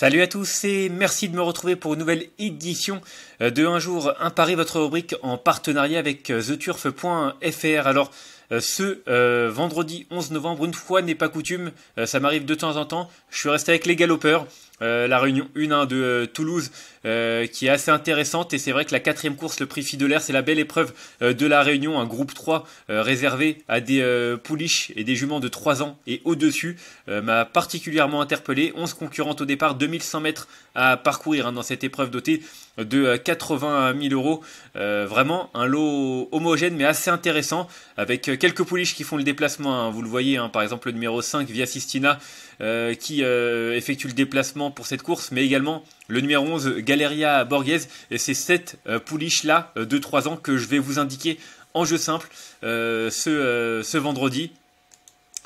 Salut à tous et merci de me retrouver pour une nouvelle édition euh, de Un jour Imparer votre rubrique en partenariat avec euh, theturf.fr. Alors, euh, ce euh, vendredi 11 novembre. Une fois n'est pas coutume, euh, ça m'arrive de temps en temps. Je suis resté avec les galopeurs. la réunion 1 1 de Toulouse qui est assez intéressante et c'est vrai que la quatrième course, le prix Fidelaire, c'est la belle épreuve de la Réunion, un groupe 3 réservé à des pouliches et des juments de 3 ans et au-dessus m'a particulièrement interpellé. 11 concurrentes au départ, 2100 mètres à parcourir hein, dans cette épreuve dotée de 80 000 euros. vraiment un lot homogène mais assez intéressant avec quelques pouliches qui font le déplacement. Hein. Vous le voyez, hein. par exemple le numéro 5, Via Sistina, euh, qui euh, effectue le déplacement pour cette course, mais également le numéro 11, Galeria Borghese. Et c'est cette euh, pouliche-là de 3 ans que je vais vous indiquer en jeu simple ce, ce vendredi.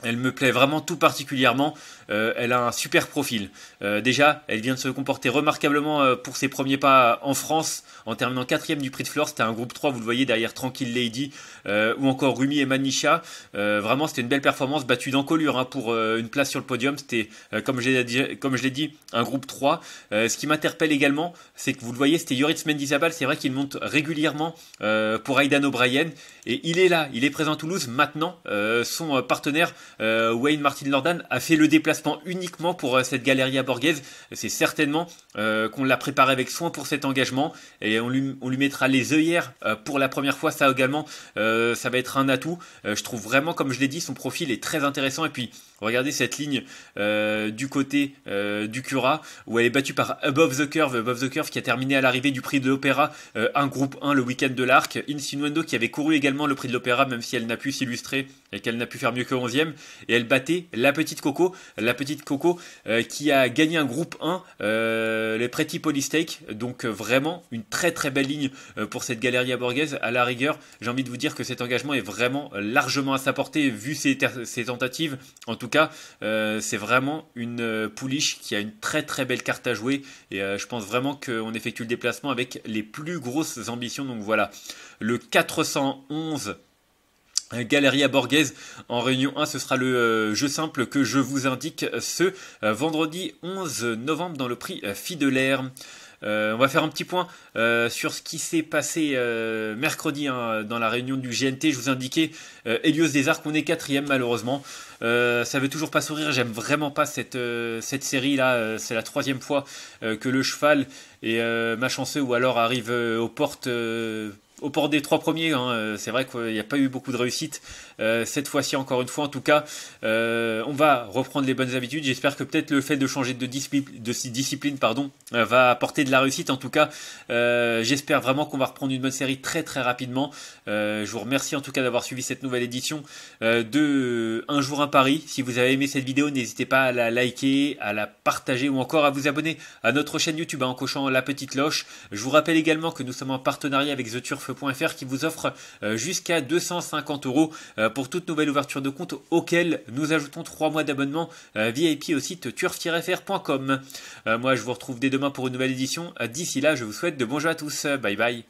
Elle me plaît vraiment tout particulièrement. Euh, elle a un super profil. Euh, déjà, elle vient de se comporter remarquablement euh, pour ses premiers pas en France en terminant quatrième du Prix de Flore. C'était un groupe 3, vous le voyez derrière Tranquille Lady ou encore Rumi et Manisha. vraiment, c'était une belle performance battue d'encolure hein, pour une place sur le podium. C'était, comme, comme, je l'ai dit, un groupe 3. ce qui m'interpelle également, c'est que vous le voyez, c'était Yoritz Mendizabal. C'est vrai qu'il monte régulièrement pour Aidan O'Brien. Et il est là, il est présent à Toulouse. Maintenant, son partenaire euh, Wayne Martin Lordan a fait le déplacement uniquement pour euh, cette galerie à borghese. C'est certainement euh, qu'on l'a préparé avec soin pour cet engagement et on lui, mettra les œillères pour la première fois. Ça également, ça va être un atout. je trouve vraiment, comme je l'ai dit, son profil est très intéressant. Et puis, regardez cette ligne du côté du Cura où elle est battue par Above the Curve, Above the Curve qui a terminé à l'arrivée du prix de l'Opéra, un groupe 1 le week-end de l'Arc. Insinuendo qui avait couru également le prix de l'Opéra, même si elle n'a pu s'illustrer et qu'elle n'a pu faire mieux que 11e et elle battait la petite Coco, la petite Coco euh, qui a gagné un groupe 1, euh, les Pretty Polystake. Donc euh, vraiment une très très belle ligne pour cette Galeria Borghese. À la rigueur, j'ai envie de vous dire que cet engagement est vraiment largement à sa portée vu ses tentatives. En tout cas, c'est vraiment une pouliche qui a une très très belle carte à jouer et je pense vraiment qu'on effectue le déplacement avec les plus grosses ambitions. Donc voilà, le 411 Galeria Borghese en réunion 1, ce sera le euh, jeu simple que je vous indique ce euh, vendredi 11 novembre dans le prix euh, Fidelaire. on va faire un petit point sur ce qui s'est passé mercredi hein, dans la réunion du GNT. Je vous indiquais des Arcs. on est quatrième malheureusement. ça veut toujours pas sourire, j'aime vraiment pas cette, cette série là. C'est la troisième fois que le cheval est ma chanceux ou alors arrive aux portes au port des trois premiers. Hein, euh, c'est vrai qu'il n'y a pas eu beaucoup de réussite euh, cette fois-ci, encore une fois. En tout cas, euh, on va reprendre les bonnes habitudes. J'espère que peut-être le fait de changer de, discipline, de discipline pardon, va apporter de la réussite. En tout cas, j'espère vraiment qu'on va reprendre une bonne série très très rapidement. je vous remercie en tout cas d'avoir suivi cette nouvelle édition de Un jour à Paris. Si vous avez aimé cette vidéo, n'hésitez pas à la liker, à la partager ou encore à vous abonner à notre chaîne YouTube en cochant la petite cloche. Je vous rappelle également que nous sommes en partenariat avec The Turf qui vous offre euh, jusqu'à 250 euros euh, pour toute nouvelle ouverture de compte auquel nous ajoutons 3 mois d'abonnement euh, VIP au site turf-fr.com. Moi je vous retrouve dès demain pour une nouvelle édition. D'ici là, je vous souhaite de bons jeux à tous. Bye bye.